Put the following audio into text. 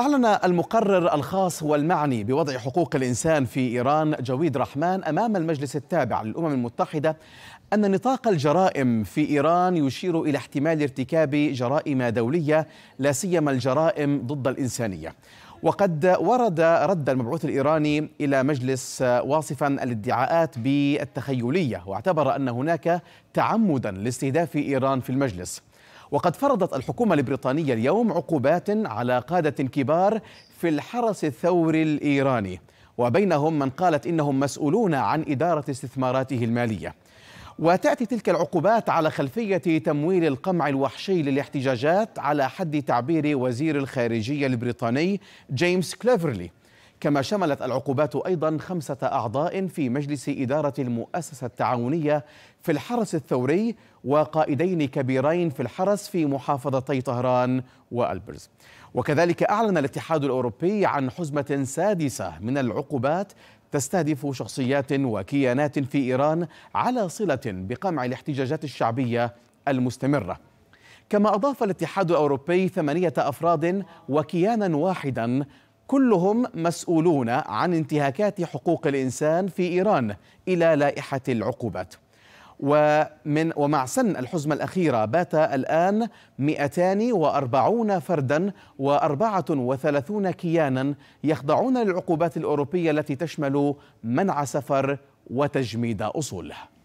أعلن المقرر الخاص والمعني بوضع حقوق الإنسان في إيران جويد رحمن أمام المجلس التابع للأمم المتحدة أن نطاق الجرائم في إيران يشير إلى احتمال ارتكاب جرائم دولية لا سيما الجرائم ضد الإنسانية وقد ورد رد المبعوث الإيراني إلى مجلس واصفا الادعاءات بالتخيلية واعتبر أن هناك تعمدا لاستهداف إيران في المجلس وقد فرضت الحكومة البريطانية اليوم عقوبات على قادة كبار في الحرس الثوري الإيراني وبينهم من قالت إنهم مسؤولون عن إدارة استثماراته المالية وتأتي تلك العقوبات على خلفية تمويل القمع الوحشي للاحتجاجات على حد تعبير وزير الخارجية البريطاني جيمس كليفرلي كما شملت العقوبات أيضا خمسة أعضاء في مجلس إدارة المؤسسة التعاونية في الحرس الثوري وقائدين كبيرين في الحرس في محافظتي طهران وألبرز وكذلك أعلن الاتحاد الأوروبي عن حزمة سادسة من العقوبات تستهدف شخصيات وكيانات في إيران على صلة بقمع الاحتجاجات الشعبية المستمرة كما أضاف الاتحاد الأوروبي ثمانية أفراد وكيانا واحدا كلهم مسؤولون عن انتهاكات حقوق الانسان في ايران الى لائحه العقوبات ومن ومع سن الحزمة الأخيرة بات الآن 240 فردا و34 كيانا يخضعون للعقوبات الأوروبية التي تشمل منع سفر وتجميد اصوله.